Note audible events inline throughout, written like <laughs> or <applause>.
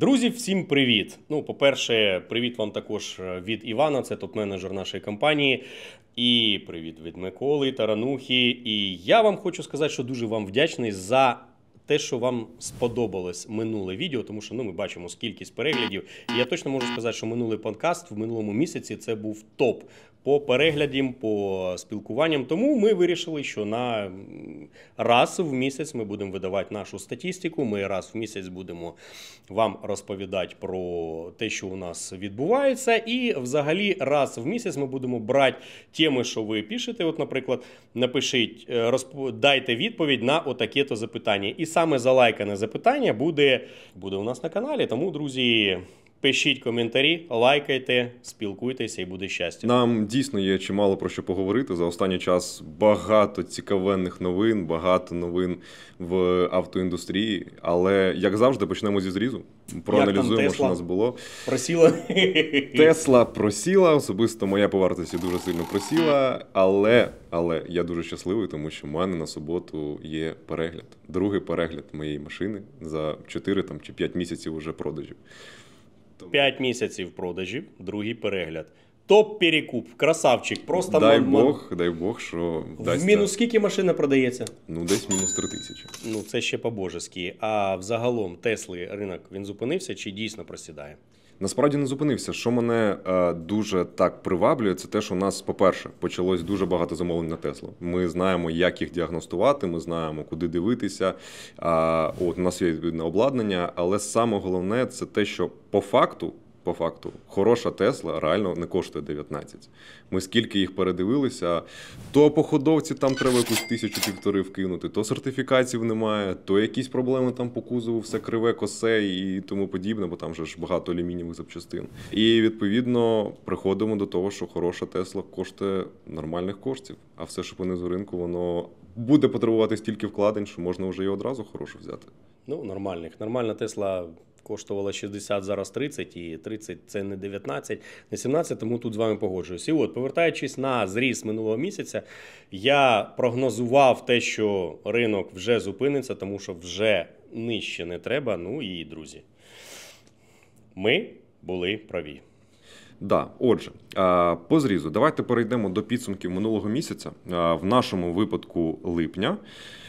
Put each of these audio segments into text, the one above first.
Друзі, всім привіт! Ну, по-перше, привіт вам також е, від Івана, це топ-менеджер нашої компанії. І привіт від Миколи, Таранухи. І я вам хочу сказати, що дуже вам вдячний за. Те, що вам сподобалось минуле відео, тому що ну ми бачимо скількість переглядів. І Я точно можу сказати, що минулий подкаст в минулому місяці це був топ по перегляді, по спілкуванням. Тому ми вирішили, що на раз в місяць ми будемо видавати нашу статистику. Ми раз в місяць будемо вам розповідати про те, що у нас відбувається, і взагалі раз в місяць ми будемо брати теми, що ви пишете. От, наприклад, напишіть, е, розп... дайте відповідь на отаке то запитання. І саме залайкане запитання буде, буде у нас на каналі. Тому, друзі. Пишіть коментарі, лайкайте, спілкуйтеся і буде щастя. Нам дійсно є чимало про що поговорити. За останній час багато цікавенних новин, багато новин в автоіндустрії. Але як завжди, почнемо зі зрізу. Проаналізуємо, як там що нас було. Просіла Тесла просіла. Особисто моя по дуже сильно просіла. Але але я дуже щасливий, тому що в мене на суботу є перегляд. Другий перегляд моєї машини за 4 там, чи 5 місяців уже продажів. Тобто П'ять місяців продажі, другий перегляд. Топ перекуп, красавчик, просто дай мон... Бог, дай Бог, що в мінус скільки машина продається? Ну, десь мінус три тисячі. Ну це ще по божески А взагалом Тесли ринок він зупинився чи дійсно просідає? Насправді не зупинився. Що мене е, дуже так приваблює, це те, що у нас, по-перше, почалось дуже багато замовлень на Теслу. Ми знаємо, як їх діагностувати, ми знаємо, куди дивитися. А, от у нас є відповідне обладнання, але саме головне це те, що по факту по факту, хороша Тесла реально не коштує 19. Ми скільки їх передивилися, то походовці там треба якусь тисячу півтори вкинути, то сертифікатів немає, то якісь проблеми там по кузову, все криве, косе і тому подібне, бо там же ж багато алюмінієвих запчастин. І відповідно приходимо до того, що хороша Тесла коштує нормальних коштів, а все, що вони з ринку, воно буде потребувати стільки вкладень, що можна вже і одразу хорошу взяти. Ну, нормальних. Нормальна Тесла коштувала 60, зараз 30, і 30 це не 19, не 17, тому тут з вами погоджуюсь. І от, повертаючись на зріс минулого місяця, я прогнозував те, що ринок вже зупиниться, тому що вже нижче не треба. Ну і друзі, ми були праві. Да, отже, по зрізу, давайте перейдемо до підсумків минулого місяця. В нашому випадку липня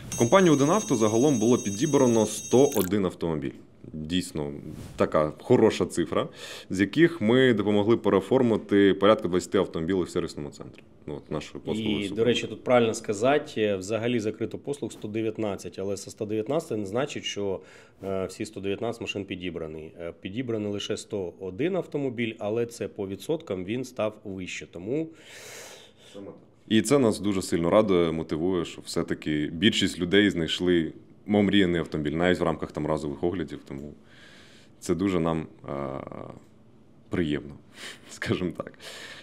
в компанію «Одинавто» загалом було підібрано 101 автомобіль дійсно така хороша цифра, з яких ми допомогли переформити порядка 20 автомобілів в сервісному центрі. Ну, от нашої послуги. І, до речі, тут правильно сказати, е, взагалі закрито послуг 119, але це 119 не значить, що е, всі 119 машин підібрані. Е, підібраний лише 101 автомобіль, але це по відсоткам він став вище. Тому І це нас дуже сильно радує, мотивує, що все-таки більшість людей знайшли мов мріяний автомобіль, навіть в рамках там разових оглядів. Тому це дуже нам. Е, приємно, <laughs> скажімо так.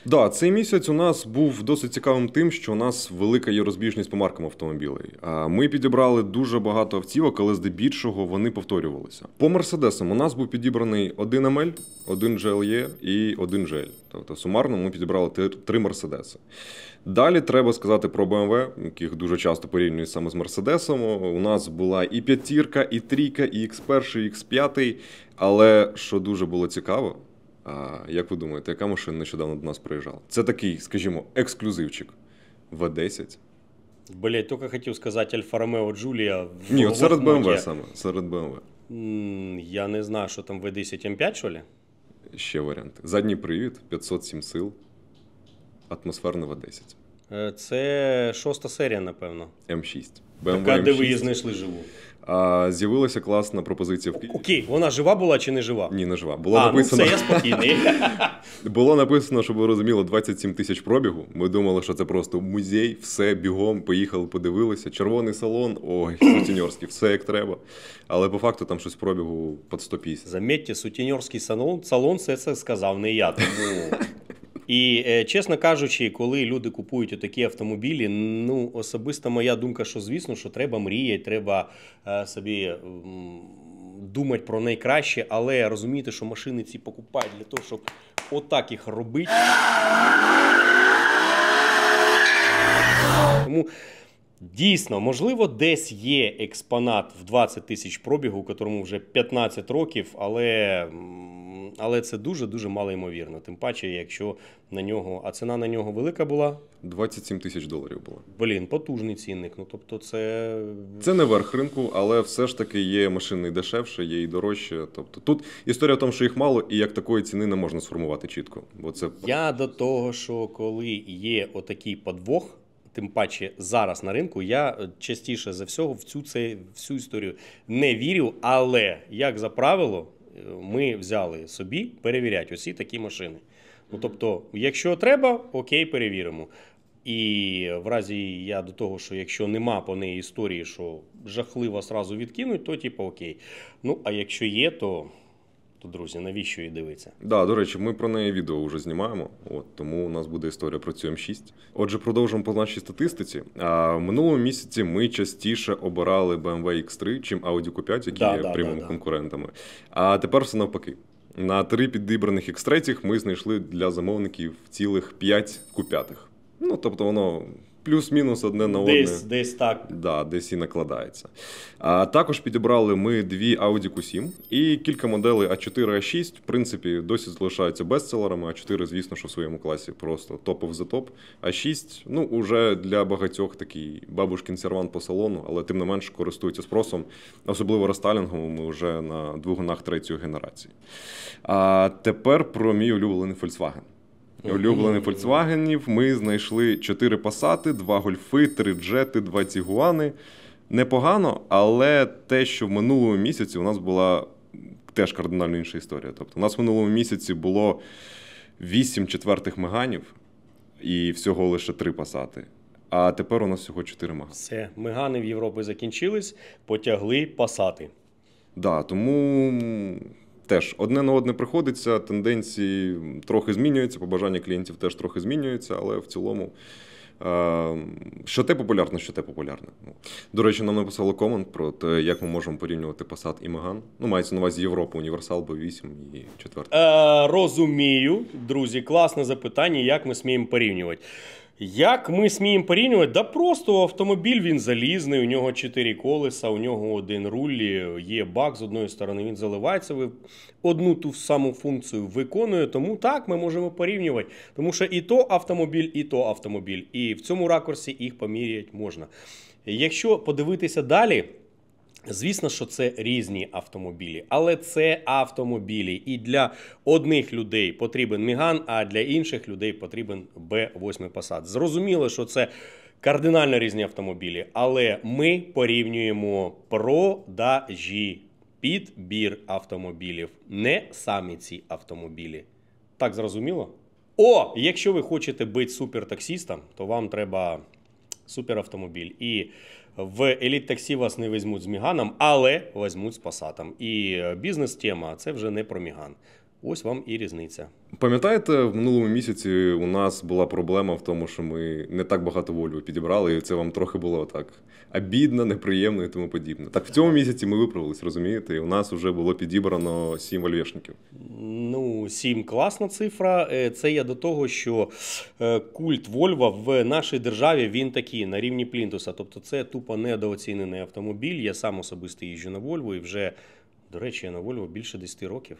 Да, цей місяць у нас був досить цікавим тим, що у нас велика є розбіжність по маркам автомобілей. Ми підібрали дуже багато автівок, але здебільшого вони повторювалися. По мерседесам у нас був підібраний один Амель, один GLE і один GL. E. Тобто сумарно ми підібрали три мерседеси. Далі треба сказати про BMW, яких дуже часто порівнюють саме з Мерседесом. У нас була і п'ятірка, і трійка, і X1, і X5. Але що дуже було цікаво, а, Як ви думаєте, яка машина нещодавно до нас приїжджала? Це такий, скажімо, ексклюзивчик в 10 Блять, тільки хотів сказати Альфа Ромео Джулія. Ні, от серед BMW саме. Серед БМВ. Я не знаю, що там в 10 м 5 що ли? Ще варіант. Задній привід, 507 сил, атмосферна в 10 е, Це шоста серія, напевно. М6. BMW Така, M6. де ви її знайшли живу. З'явилася класна пропозиція в Києві. Окей, вона жива була чи не жива? Ні, не жива. Було а, ну, написано, ну все, я спокійний. <laughs> Було написано, щоб ви розуміли, 27 тисяч пробігу. Ми думали, що це просто музей, все бігом, поїхали, подивилися. Червоний салон, ой, <clears throat> сутіньорський, все як треба. Але по факту там щось пробігу під 150. Заметьте, сутіньорський салон, салон це це сказав, не я. Тому і е, чесно кажучи, коли люди купують такі автомобілі, ну особисто моя думка, що звісно, що треба мріяти, треба е, собі думати про найкраще, але розуміти, що машини ці покупають для того, щоб отак їх робити. Тому Дійсно, можливо, десь є експонат в 20 тисяч пробігу, котрому вже 15 років, але але це дуже-дуже мало ймовірно. Тим паче, якщо на нього, а ціна на нього велика була. 27 тисяч доларів Була Блін, потужний цінник. Ну тобто, це Це не верх ринку, але все ж таки є машини дешевше, є і дорожче. Тобто тут історія в тому, що їх мало, і як такої ціни не можна сформувати чітко. Бо це я до того, що коли є отакий подвох тим паче зараз на ринку, я е, частіше за всього в цю це всю історію не вірю. Але як за правило, е, ми взяли собі перевіряти усі такі машини. Ну тобто, якщо треба, окей, перевіримо. І в разі я до того, що якщо нема по неї історії, що жахливо сразу відкинуть, то типу окей. Ну а якщо є, то то тобто, друзі, навіщо її дивитися? Да, до речі, ми про неї відео вже знімаємо. От тому у нас буде історія про цю М6. Отже, продовжимо по нашій статистиці. А минулому місяці ми частіше обирали BMW X3, чим Audi q 5 які да, є да, прямими да, конкурентами. А тепер все навпаки. На три підібраних X3 ми знайшли для замовників цілих 5 купятих. Ну тобто, воно плюс-мінус одне на одне. Десь десь так. Да, Десь і накладається. А Також підібрали ми дві Audi Q7 і кілька моделей А4, А6. В принципі, досі залишаються бестселерами. А4, звісно, що в своєму класі просто топов за топ. А6, ну, уже для багатьох такий бабушкін сервант по салону, але тим не менш користується спросом, особливо рестайлінговими вже на двигунах третьої генерації. А тепер про мій улюблений Volkswagen улюблених Фольксвагенів, Ми знайшли 4 пасати, 2 гольфи, 3 джети, 2 тігуани. Непогано, але те, що в минулому місяці у нас була теж кардинально інша історія. Тобто, у нас в минулому місяці було 8 четвертих меганів і всього лише 3 пасати. А тепер у нас всього 4 мегани. Все, мегани в Європі закінчились, потягли пасати. Да, тому теж одне на одне приходиться, тенденції трохи змінюються, побажання клієнтів теж трохи змінюються, але в цілому. Е, що те популярно, що те популярне. Ну, до речі, нам написали комент про те, як ми можемо порівнювати Passat і Megane. Ну, мається на увазі європа Універсал, Б8 і 4. Е, Розумію, друзі, класне запитання, як ми сміємо порівнювати. Як ми сміємо порівнювати? Да просто автомобіль він залізний, у нього чотири колеса, у нього один руль, є бак з одної сторони, він заливається, ви одну ту саму функцію виконує. Тому так ми можемо порівнювати. Тому що і то автомобіль, і то автомобіль. І в цьому ракурсі їх поміряти можна. Якщо подивитися далі. Звісно, що це різні автомобілі, але це автомобілі. І для одних людей потрібен Міган, а для інших людей потрібен Б8 Passat. Зрозуміло, що це кардинально різні автомобілі, але ми порівнюємо продажі підбір автомобілів, не самі ці автомобілі. Так зрозуміло? О, якщо ви хочете бути супертаксістом, то вам треба суперавтомобіль. І в еліт таксі вас не візьмуть з Міганом, але візьмуть з Пасатом. І е, бізнес-тема це вже не про Міган. Ось вам і різниця. Пам'ятаєте, в минулому місяці у нас була проблема в тому, що ми не так багато волю підібрали, і це вам трохи було так обідно, неприємно і тому подібне. Так в цьому місяці ми виправились, розумієте, і у нас вже було підібрано сім вольвешників. Ну, сім класна цифра. Е, це я до того, що е, культ Вольва в нашій державі він такий на рівні Плінтуса. Тобто, це тупо недооцінений автомобіль. Я сам особисто їжджу на Вольво і вже, до речі, я на Вольво більше 10 років.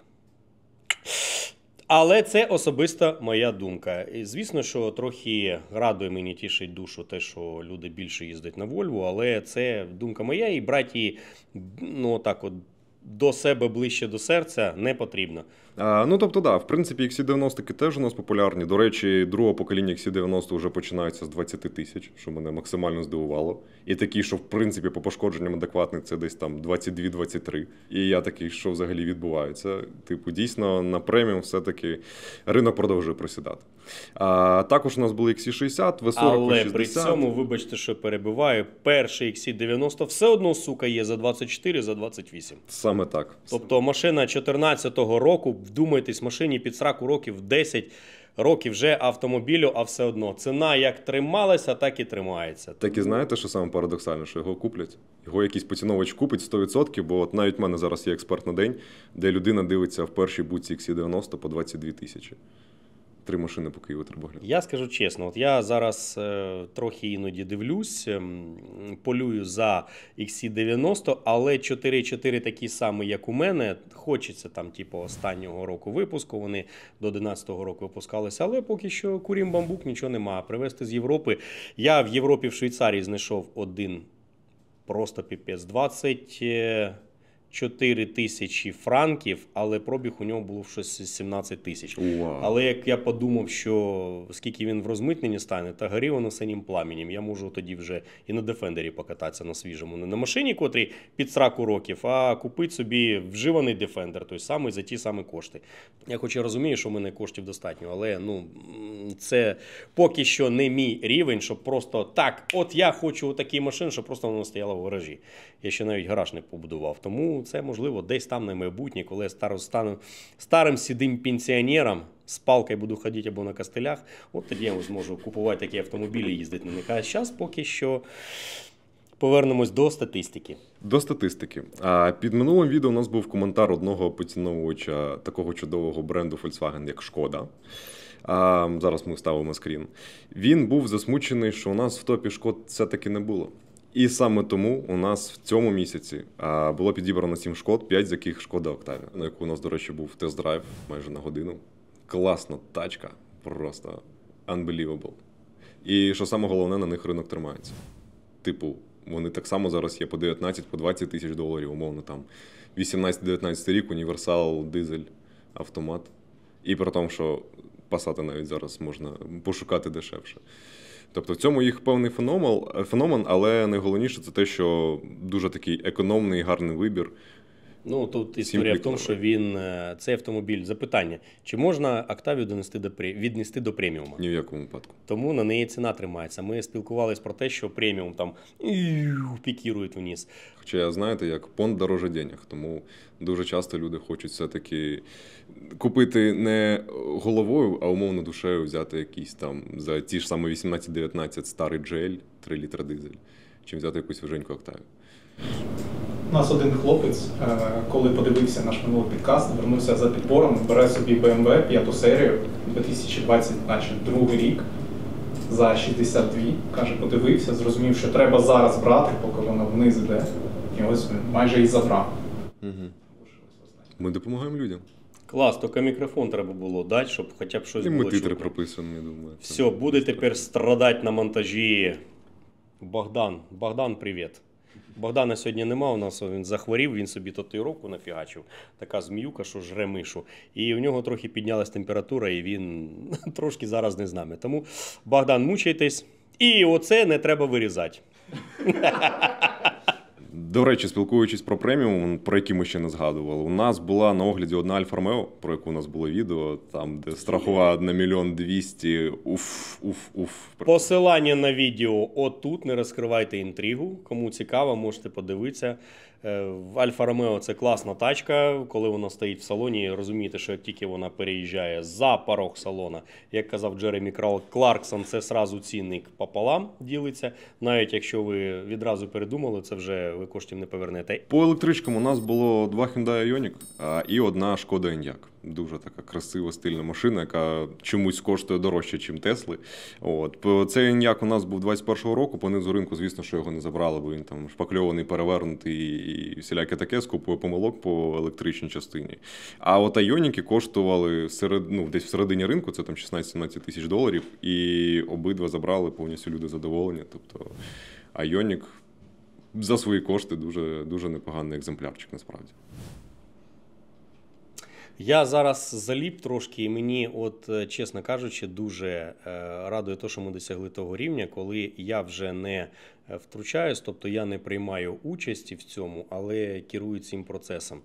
Але це особиста моя думка. І, Звісно, що трохи радує мені тішить душу, те, що люди більше їздять на Вольву, але це думка моя, і браті, ну так от до себе ближче до серця не потрібно. Е, ну тобто, да, в принципі, XC90 теж у нас популярні. До речі, другого покоління XC90 вже починаються з 20 тисяч, що мене максимально здивувало. І такі, що в принципі по пошкодженням адекватний, це десь там 22-23. І я такий, що взагалі відбувається. Типу, дійсно, на преміум все-таки ринок продовжує просідати. А, Також у нас були XC60, V40 Але при цьому, вибачте, що перебиваю, перший XC90 все одно сука є за 24, за 28. Саме так. Тобто машина 14-го року вдумайтесь, машині під сраку років 10 років вже автомобілю, а все одно ціна як трималася, так і тримається. Так і знаєте, що саме парадоксально, що його куплять. Його якийсь поціновач купить 100%, бо от навіть в мене зараз є експерт на день, де людина дивиться в першій бутці XC90 по 22 тисячі три машини по Києву треба глянути. Я скажу чесно, от я зараз е, трохи іноді дивлюсь, е, полюю за XC90, але 4-4, такі самі, як у мене. Хочеться там, типу, останнього року випуску. Вони до 11-го року випускалися, але поки що курім бамбук нічого немає. Привезти з Європи. Я в Європі в Швейцарії знайшов один просто піпець 20. 4 тисячі франків, але пробіг у нього було щось 17 тисяч. Wow. Але як я подумав, що скільки він в розмитненні стане, та горів воно синім пламенем, я можу тоді вже і на Дефендері покататися на свіжому, не на машині, котрій під сраку років, а купити собі вживаний Дефендер, той самий за ті самі кошти. Я хоч і розумію, що в мене коштів достатньо, але ну це поки що не мій рівень, щоб просто так, от я хочу такий машини, щоб просто воно стояло в гаражі. Я ще навіть гараж не побудував. Тому. Ну, це можливо десь там на майбутнє, коли я старо старим сідим пенсіонером з палкою буду ходити або на костелях. От тоді я зможу купувати такі автомобілі їздити на них. А зараз поки що. Повернемось до статистики. До статистики. А під минулим відео у нас був коментар одного поціновувача такого чудового бренду Volkswagen, як Шкода. А, Зараз ми ставимо скрін. Він був засмучений, що у нас в топі шкод все таки не було. І саме тому у нас в цьому місяці було підібрано сім шкод, п'ять, з яких шкода Октавія, на яку у нас, до речі, був тест-драйв майже на годину. Класна тачка, просто unbelievable. І що саме головне, на них ринок тримається. Типу, вони так само зараз є по 19-20 по 20 тисяч доларів, умовно там 18-19 рік, універсал, дизель, автомат. І про те, що пасати навіть зараз можна пошукати дешевше. Тобто в цьому їх певний феномен, феномен, але найголовніше це те, що дуже такий економний, гарний вибір Ну тут історія в тому, що він е, цей автомобіль. Запитання: чи можна Октавію донести до віднести до преміума? Ні в якому випадку. Тому на неї ціна тримається. Ми спілкувалися про те, що преміум там пікірують вниз. Хоча я знаєте, як понт дороже денег, тому дуже часто люди хочуть все-таки купити не головою, а умовно душею взяти якийсь там за ті ж саме 18-19 старий джель, 3 літра дизель, чим взяти якусь виженьку Октавію. У нас один хлопець, е, коли подивився наш минулий підкаст, вернувся за підбором, бере собі BMW п'яту серію 2020. Значить, другий рік за 62. Каже, подивився, зрозумів, що треба зараз брати, поки воно вниз іде. І ось майже і забрав. Угу. Ми допомагаємо людям. Клас, тільки мікрофон треба було дати, щоб хоча б щось і було. І титри прописані, я думаю. Все, буде тепер страдати на монтажі. Богдан, Богдан, привіт. Богдана сьогодні нема. У нас він захворів, він собі татуїровку нафігачив. Така зміюка, що жре мишу. І у нього трохи піднялась температура, і він <laughs> трошки зараз не з нами. Тому Богдан, мучайтесь. І оце не треба вирізати. <laughs> До речі, спілкуючись про преміум, про які ми ще не згадували, у нас була на огляді одна Альфа Ромео, про яку у нас було відео, там де страхова на мільйон двісті. Уф, уф, уф. Посилання на відео отут. Не розкривайте інтригу. Кому цікаво, можете подивитися. Е, Альфа Ромео це класна тачка. Коли вона стоїть в салоні, розумієте, що тільки вона переїжджає за порог салона, як казав Джеремі Кларксон, це зразу цінник пополам ділиться. Навіть якщо ви відразу передумали, це вже ви коштів не повернете. По електричкам у нас було два Hyundai Ioniq і одна шкода Enyaq. Дуже така красива стильна машина, яка чомусь коштує дорожче, ніж Тесли. От це ніяк у нас був 21-го року. По низу ринку, звісно, що його не забрали, бо він там шпакльований, перевернутий і всіляке таке скупує помилок по електричній частині. А от айоніки коштували серед ну десь в середині ринку, це там 16-17 тисяч доларів, і обидва забрали повністю люди задоволені. Тобто айонік за свої кошти дуже дуже непоганий екземплярчик насправді. Я зараз заліп трошки, і мені, от е, чесно кажучи, дуже е, радує те, що ми досягли того рівня, коли я вже не е, втручаюсь, тобто я не приймаю участі в цьому, але керую цим процесом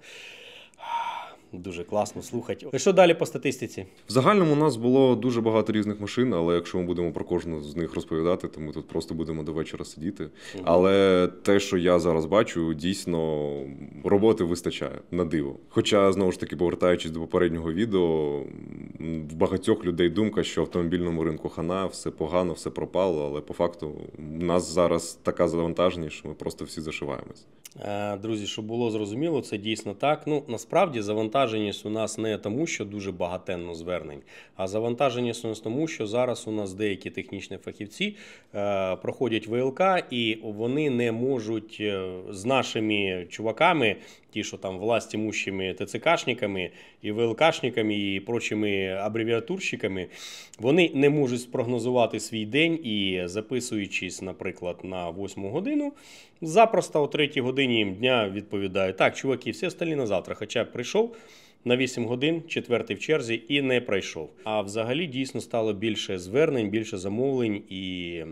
дуже класно слухати. Е, що далі по статистиці? В загальному у нас було дуже багато різних машин, але якщо ми будемо про кожну з них розповідати, то ми тут просто будемо до вечора сидіти. Угу. Але те, що я зараз бачу, дійсно роботи вистачає на диво. Хоча знову ж таки, повертаючись до попереднього відео, в багатьох людей думка, що в автомобільному ринку хана все погано, все пропало. Але по факту у нас зараз така завантаженість, що ми просто всі зашиваємось. Е, друзі, щоб було зрозуміло, це дійсно так. Ну насправді завантаження завантаженість у нас не тому, що дуже багатенно звернень, а завантаженість у нас тому, що зараз у нас деякі технічні фахівці е, проходять ВЛК, і вони не можуть е, з нашими чуваками, ті, що там власті імущими ТЦКшниками і ВЛКшниками і прочими абревіатурщиками, вони не можуть спрогнозувати свій день і записуючись, наприклад, на восьму годину, запросто о 3 годині дня відповідають, так, чуваки, всі остальні на завтра. Хоча прийшов, на 8 годин, четвертий в черзі, і не пройшов. А взагалі дійсно стало більше звернень, більше замовлень, і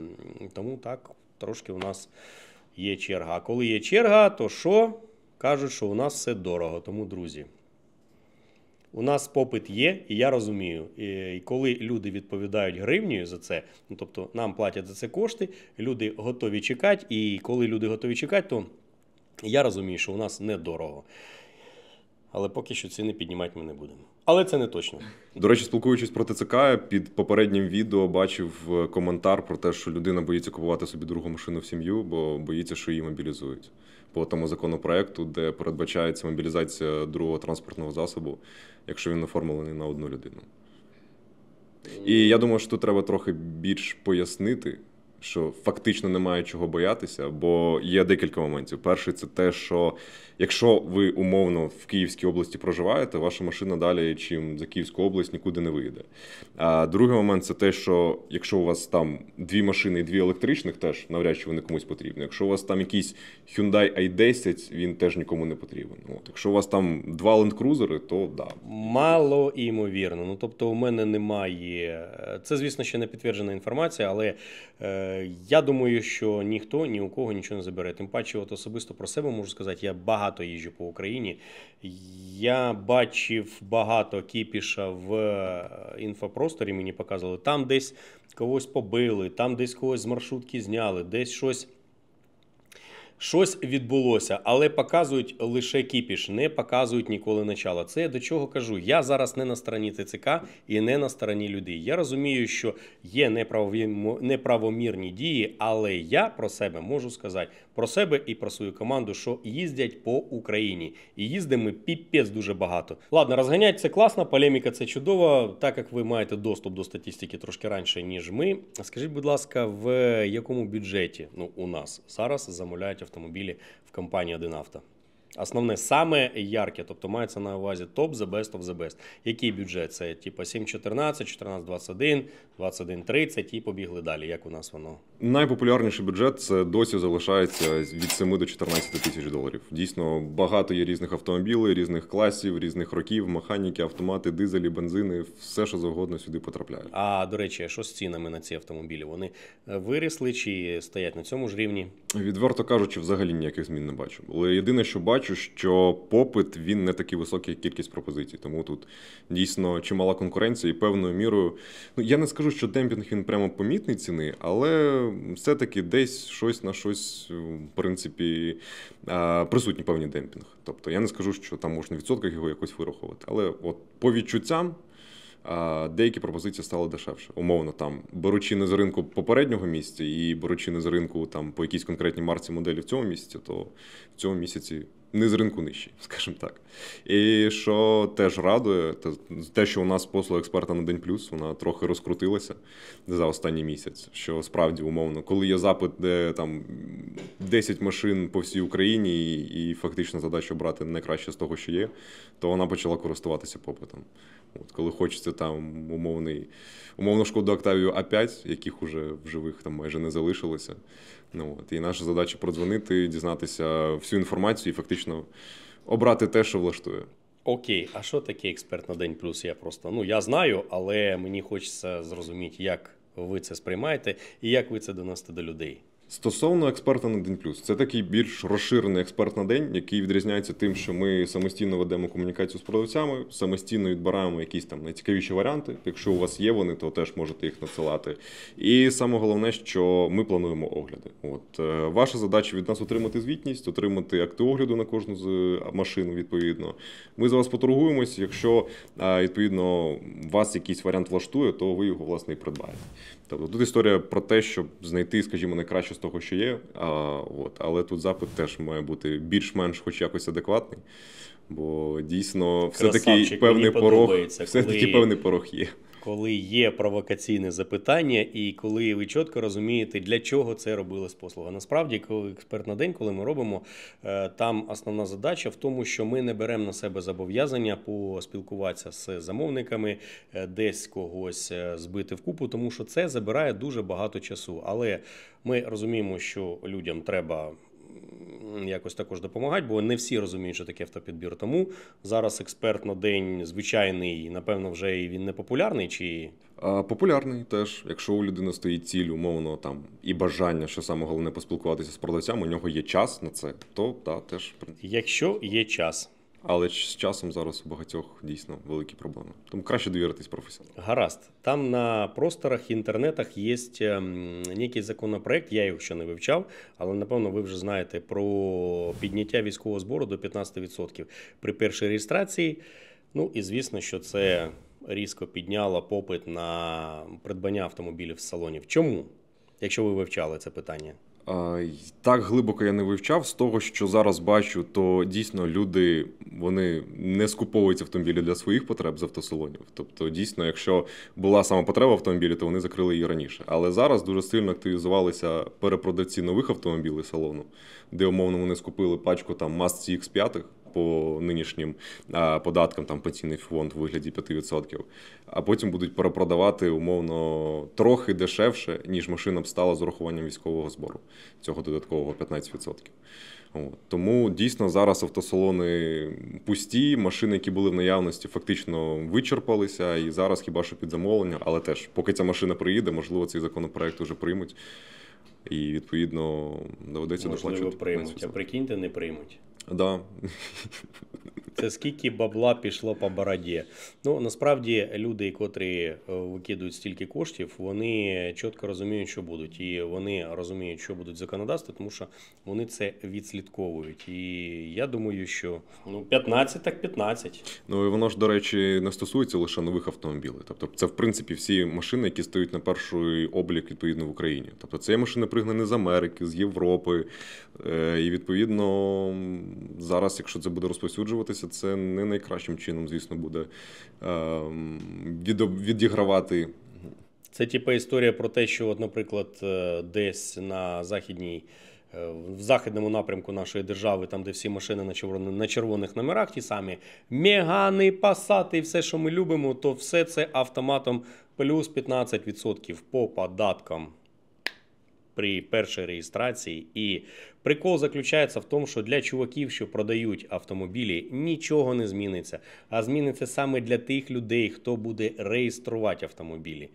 тому так трошки у нас є черга. А коли є черга, то що? Кажуть, що у нас все дорого, тому друзі. У нас попит є, і я розумію. І Коли люди відповідають гривнею за це, ну тобто нам платять за це кошти, люди готові чекати. І коли люди готові чекати, то я розумію, що у нас недорого але поки що ціни піднімати ми не будемо. Але це не точно. До речі, спілкуючись про ТЦК, під попереднім відео бачив е, коментар про те, що людина боїться купувати собі другу машину в сім'ю, бо боїться, що її мобілізують по тому законопроекту, де передбачається мобілізація другого транспортного засобу, якщо він оформлений на одну людину. І я думаю, що тут треба трохи більш пояснити. Що фактично немає чого боятися, бо є декілька моментів. Перший це те, що Якщо ви умовно в Київській області проживаєте, ваша машина далі, чим за Київську область, нікуди не вийде. А другий момент це те, що якщо у вас там дві машини і дві електричних, теж навряд чи вони комусь потрібні. Якщо у вас там якийсь Hyundai i10, він теж нікому не потрібен. От якщо у вас там два Land Cruiser, то да мало імовірно. Ну тобто, у мене немає. Е, це, звісно, ще не підтверджена інформація, але е, я думаю, що ніхто ні у кого нічого не забере. Тим паче, от особисто про себе можу сказати, я багато багато їжджу по Україні. Я бачив багато кіпіша в е, інфопросторі. Мені показували там десь когось побили, там десь когось з маршрутки зняли, десь щось. Щось відбулося, але показують лише кіпіш, не показують ніколи начала. Це я до чого кажу. Я зараз не на стороні ТЦК і не на стороні людей. Я розумію, що є неправомірні дії, але я про себе можу сказати про себе і про свою команду, що їздять по Україні. І їздимо піпець дуже багато. Ладно, розганять це класно, полеміка це чудово. Так як ви маєте доступ до статистики трошки раніше, ніж ми. Скажіть, будь ласка, в якому бюджеті ну у нас зараз замовляють автомобілі в компанії Один авто. Основне саме ярке, тобто мається на увазі топ the best of the best. Який бюджет? Це типу 7,14, 14,21, 21.30 і побігли далі. Як у нас воно? Найпопулярніший бюджет це досі залишається від 7 до 14 тисяч доларів. Дійсно, багато є різних автомобілів, різних класів, різних років, механіки, автомати, дизелі, бензини, все, що завгодно сюди потрапляє. А до речі, що з цінами на ці автомобілі? Вони е, вирісли чи стоять на цьому ж рівні? Відверто кажучи, взагалі ніяких змін не бачу. Але єдине, що бачу, що попит він не такий високий, як кількість пропозицій. Тому тут дійсно чимала конкуренція, і певною мірою ну я не скажу що демпінг він прямо помітний ціни, але все-таки десь щось на щось, е, в принципі, присутній певний демпінг. Тобто я не скажу, що там можна відсотках його якось вирахувати. Але от по відчуттям деякі пропозиції стали дешевше. Умовно, там беручи не з ринку попереднього місця і беручи не з ринку там по якійсь конкретній марці моделі в цьому місяці, то в цьому місяці не з ринку нижчі, <laughs> скажімо так. І що теж радує, те, що у нас послуга експерта на день плюс, вона трохи розкрутилася за останній місяць. Що справді умовно, коли є запит, де там 10 машин по всій Україні, і, і фактично задача брати найкраще з того, що є, то вона почала користуватися попитом. От коли хочеться там умовний, умовно шкоду Октавію А5, яких уже в живих там майже не залишилося. Ну, от, І наша задача продзвонити, дізнатися всю інформацію і фактично обрати те, що влаштує. Окей, а що таке експерт на день плюс? Я просто ну я знаю, але мені хочеться зрозуміти, як ви це сприймаєте і як ви це доносите до людей. Стосовно експерта на день плюс, це такий більш розширений експерт на день, який відрізняється тим, що ми самостійно ведемо комунікацію з продавцями, самостійно відбираємо якісь там найцікавіші варіанти. Якщо у вас є вони, то теж можете їх надсилати. І саме головне, що ми плануємо огляди. От е, ваша задача від нас отримати звітність, отримати акти огляду на кожну з е, машин. Відповідно, ми за вас поторгуємось. Якщо е, відповідно вас якийсь варіант влаштує, то ви його власне і придбаєте. Тобто тут історія про те, щоб знайти, скажімо, найкраще з того, що є. А, от, Але тут запит теж має бути більш-менш, хоч якось адекватний. Бо дійсно, все-таки певний порог, все-таки коли... певний порог є коли є провокаційне запитання, і коли ви чітко розумієте, для чого це робилась послуга. Насправді, коли експерт на день, коли ми робимо, е, там основна задача в тому, що ми не беремо на себе зобов'язання поспілкуватися з замовниками, е, десь когось е, збити в купу, тому що це забирає дуже багато часу. Але ми розуміємо, що людям треба якось також допомагати, бо не всі розуміють, що таке автопідбір. Тому зараз експерт на день звичайний, напевно, вже і він не популярний чи. Популярний теж, якщо у людини стоїть ціль, умовно там і бажання, що саме головне поспілкуватися з продавцями, у нього є час на це, то та теж. Якщо є час, але з часом зараз у багатьох дійсно великі проблеми. Тому краще довіритись професіоналам. Гаразд. Там на просторах, інтернетах є ем, некий законопроект, я його ще не вивчав, але напевно ви вже знаєте про підняття військового збору до 15% при першій реєстрації. Ну і звісно, що це різко підняло попит на придбання автомобілів з салонів. Чому? Якщо ви вивчали це питання? Так глибоко я не вивчав з того, що зараз бачу, то дійсно люди вони не скуповують автомобілі для своїх потреб з автосалонів. Тобто, дійсно, якщо була сама потреба автомобілі, то вони закрили її раніше. Але зараз дуже сильно активізувалися перепродавці нових автомобілів салону, де умовно вони скупили пачку там Mazda cx 5 по нинішнім податкам, там пенсійний фонд в вигляді 5%, а потім будуть перепродавати умовно трохи дешевше, ніж машина б стала з урахуванням військового збору цього додаткового 15%. От. Тому дійсно зараз автосалони пусті, машини, які були в наявності, фактично вичерпалися. І зараз хіба що під замовлення, але теж, поки ця машина приїде, можливо, цей законопроект вже приймуть. І відповідно доведеться доплачувати. Можливо, приймуть, а прикиньте, не приймуть. Да. Це скільки бабла пішло по бороді. Ну насправді люди, котрі е, викидують стільки коштів, вони чітко розуміють, що будуть, і вони розуміють, що будуть законодавство, тому що вони це відслідковують. І я думаю, що ну 15 так 15. Ну і воно ж до речі не стосується лише нових автомобілів. Тобто, це в принципі всі машини, які стають на перший облік відповідно в Україні. Тобто, це машини пригнані з Америки, з Європи, е, і відповідно зараз, якщо це буде розповсюджуватися, це не найкращим чином, звісно, буде ем, відігравати. Це типу історія про те, що, от, наприклад, е, десь на західній. Е, в західному напрямку нашої держави, там, де всі машини на червоних, на червоних номерах, ті самі мегани, пасати і все, що ми любимо, то все це автоматом плюс 15% по податкам при першій реєстрації. І Прикол заключається в тому, що для чуваків, що продають автомобілі, нічого не зміниться, а зміниться саме для тих людей, хто буде реєструвати автомобілі.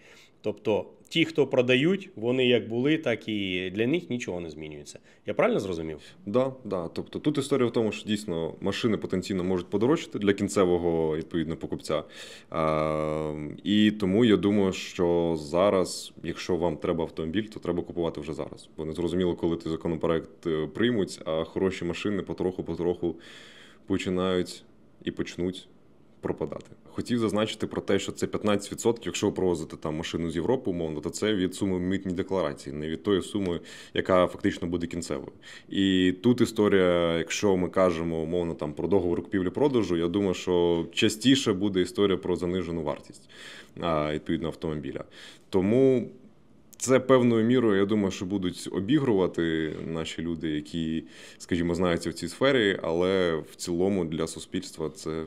Тобто ті, хто продають, вони як були, так і для них нічого не змінюється. Я правильно зрозумів? Да, да. Тобто тут історія в тому, що дійсно машини потенційно можуть подорожчати для кінцевого відповідно покупця. А, І тому я думаю, що зараз, якщо вам треба автомобіль, то треба купувати вже зараз. Бо не зрозуміло, коли той законопроект е, приймуть, а хороші машини потроху-потроху починають і почнуть пропадати. Хотів зазначити про те, що це 15%, якщо ви провозите там машину з Європи, умовно, то це від суми митній декларації, не від тої суми, яка фактично буде кінцевою. І тут історія, якщо ми кажемо умовно там про договор купівлі-продажу, я думаю, що частіше буде історія про занижену вартість відповідно автомобіля. Тому. Це певною мірою, я думаю, що будуть обігрувати наші люди, які, скажімо, знаються в цій сфері, але в цілому для суспільства це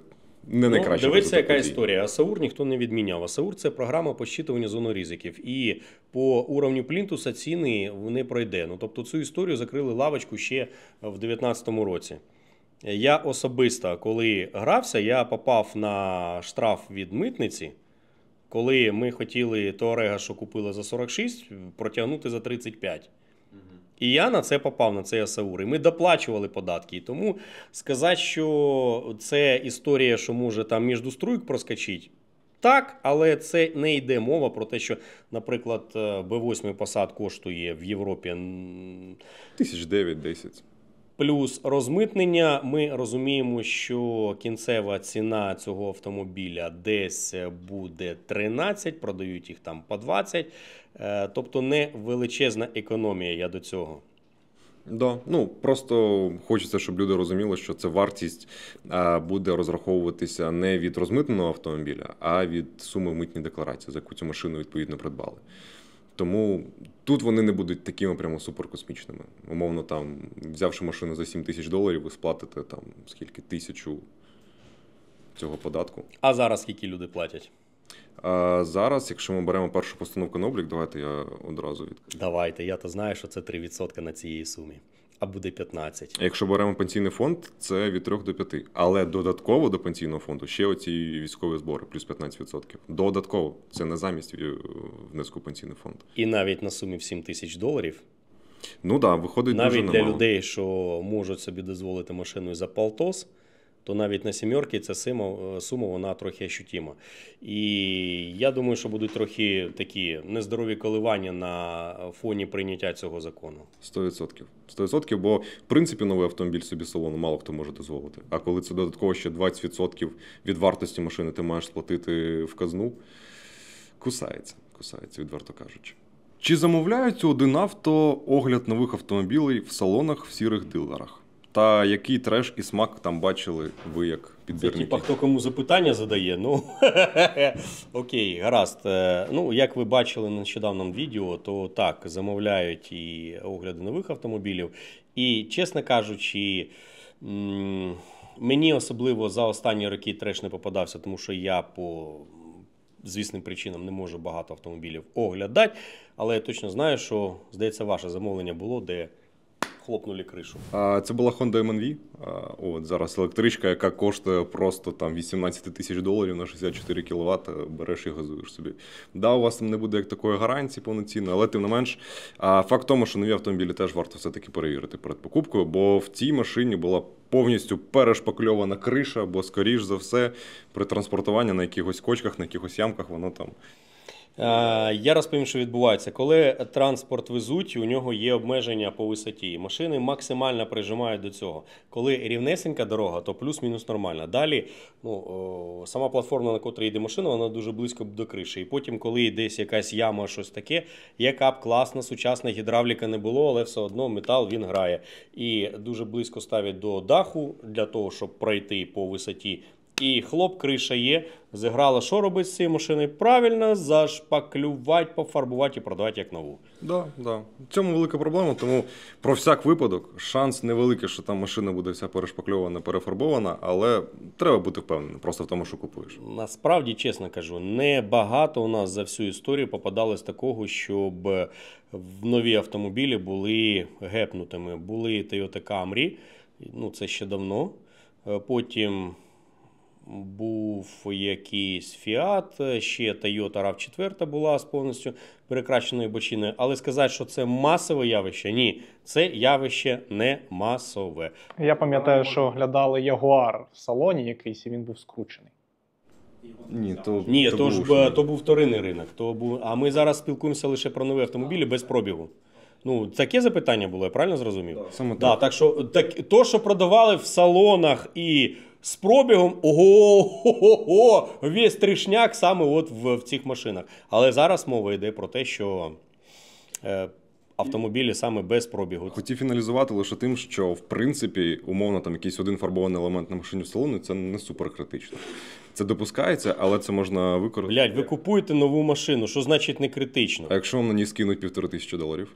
не найкраще. Ну, дивися, яка історія. Асаур ніхто не відміняв. Асаур це програма по щитуванню зону ризиків. І по уровню плінтуса ціни не пройде. Ну тобто цю історію закрили лавочку ще в 2019 році. Я особисто, коли грався, я попав на штраф від митниці. Коли ми хотіли Туарега, що купили за 46, протягнути за 35. І я на це попав на цей Асаур. І ми доплачували податки. І тому сказати, що це історія, що може там між струйк проскочить. Так, але це не йде мова про те, що, наприклад, е, Б8 посад коштує в Європі тисяч 1009-10 плюс розмитнення. Ми розуміємо, що кінцева ціна цього автомобіля десь буде 13, продають їх там по 20, е, тобто не величезна економія. Я до цього. Да. Ну просто хочеться, щоб люди розуміли, що це вартість е, буде розраховуватися не від розмитного автомобіля, а від суми митній декларації, за яку цю машину відповідно придбали. Тому тут вони не будуть такими прямо суперкосмічними. Умовно, там, взявши машину за 7 тисяч доларів, ви сплатите там скільки тисячу цього податку. А зараз скільки люди платять? А Зараз, якщо ми беремо першу постановку на облік, давайте я одразу відкажу. Давайте, я то знаю, що це 3% на цієї сумі а буде 15. Якщо беремо пенсійний фонд, це від 3 до 5. Але додатково до пенсійного фонду ще оці військові збори, плюс 15%. Додатково це не замість е, внеску пенсійний фонд. І навіть на сумі в 7 тисяч доларів. Ну так, да, виходить навіть дуже для немало. людей, що можуть собі дозволити машину за полтос, то навіть на сімерки ця е, сума вона трохи ощутима. І я думаю, що будуть трохи такі нездорові коливання на фоні прийняття цього закону. 100%. 100%, бо в принципі новий автомобіль собі салону мало хто може дозволити. А коли це додатково ще 20% від вартості машини, ти маєш сплатити в казну, кусається, кусається, відверто кажучи. Чи замовляють один авто огляд нових автомобілей в салонах в сірих дилерах? Та який треш і смак там бачили ви як підбірники? типа, хто кому запитання задає? Ну <laughs> окей, гаразд. Е, ну, як ви бачили на нещодавному відео, то так замовляють і огляди нових автомобілів. І, чесно кажучи, мені особливо за останні роки треш не попадався, тому що я по звісним причинам не можу багато автомобілів оглядати. Але я точно знаю, що здається, ваше замовлення було де хлопнули кришу. А, Це була Honda MNV. А, От зараз електричка, яка коштує просто там 18 тисяч доларів на 64 кВт, е, береш і газуєш собі. Да, у вас там не буде як такої гарантії повноцінної, але тим не менш, а, факт тому, що нові автомобілі теж варто все-таки перевірити перед покупкою, бо в цій машині була. Повністю перешпакльована криша, бо скоріш за все при транспортуванні на якихось кочках, на якихось ямках воно там Е, я розповім, що відбувається. Коли транспорт везуть, у нього є обмеження по висоті. Машини максимально прижимають до цього. Коли рівнесенька дорога, то плюс-мінус нормальна. Далі ну, сама платформа, на котрій йде машина, вона дуже близько до криші. І потім, коли десь якась яма, щось таке, яка б класна, сучасна гідравліка не було, але все одно метал він грає. І дуже близько ставить до даху для того, щоб пройти по висоті. І хлоп, криша є. Зіграла, що робить з цією машиною? Правильно, зашпаклювати, пофарбувати і продавати як нову. Да, да. В цьому велика проблема, тому про всяк випадок шанс невеликий, що там машина буде вся перешпакльована, перефарбована, але треба бути впевненим просто в тому, що купуєш. Насправді, чесно кажу, не багато у нас за всю історію попадалось такого, щоб е, в нові автомобілі були гепнутими. Були Toyota Camry, ну це ще давно. Е, потім був якийсь Фіат, ще Toyota rav 4 була з повністю перекращеною бочиною. Але сказати, що це масове явище, ні, це явище не масове. Я пам'ятаю, що оглядали Ягуар в салоні якийсь, і він був скручений. Ні, то Ні, то, то ж б, то був вторинний ринок. То був, А ми зараз спілкуємося лише про нові автомобілі без пробігу. Ну, таке запитання було, я правильно зрозумів? Да, саме да, так. так що так, то, що продавали в салонах і з пробігом ого-го-го-го, весь трішняк саме от в, в цих машинах. Але зараз мова йде про те, що. Е, Автомобілі саме без пробігу. Хотів фіналізувати лише тим, що в принципі умовно там якийсь один фарбований елемент на машині в салону це не супер критично. Це допускається, але це можна використати. Блять, ви купуєте нову машину, що значить не критично? А якщо вам на ній скинуть півтори тисячі доларів?